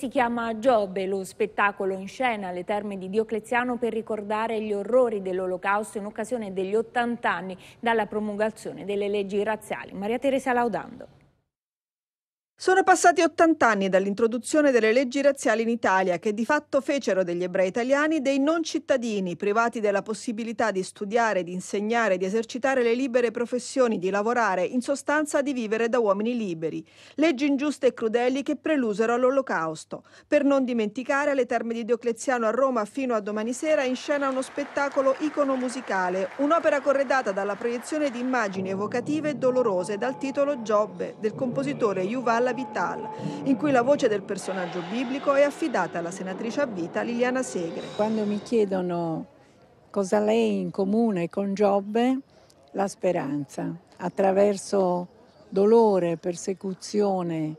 Si chiama Giobbe lo spettacolo in scena alle terme di Diocleziano per ricordare gli orrori dell'Olocausto in occasione degli 80 anni dalla promulgazione delle leggi razziali. Maria Teresa Laudando. Sono passati 80 anni dall'introduzione delle leggi razziali in Italia che di fatto fecero degli ebrei italiani dei non cittadini, privati della possibilità di studiare, di insegnare, di esercitare le libere professioni, di lavorare, in sostanza di vivere da uomini liberi. Leggi ingiuste e crudeli che prelusero all'Olocausto. Per non dimenticare, alle terme di Diocleziano a Roma fino a domani sera in scena uno spettacolo icono musicale, un'opera corredata dalla proiezione di immagini evocative e dolorose dal titolo Giobbe del compositore Yuval della Vital, in cui la voce del personaggio biblico è affidata alla senatrice a vita Liliana Segre. Quando mi chiedono cosa lei in comune con Giobbe, la speranza, attraverso dolore, persecuzione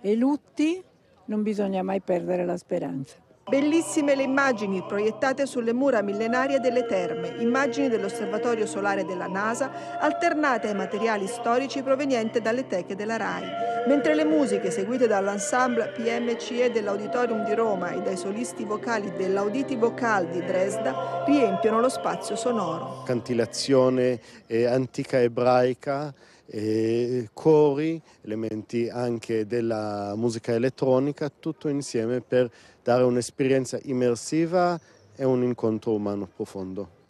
e lutti, non bisogna mai perdere la speranza. Bellissime le immagini proiettate sulle mura millenarie delle terme, immagini dell'osservatorio solare della NASA alternate ai materiali storici provenienti dalle teche della RAI, mentre le musiche seguite dall'ensemble PMCE dell'Auditorium di Roma e dai solisti vocali dell'Auditi Vocal di Dresda riempiono lo spazio sonoro. Cantilazione eh, antica ebraica e cori, elementi anche della musica elettronica, tutto insieme per dare un'esperienza immersiva e un incontro umano profondo.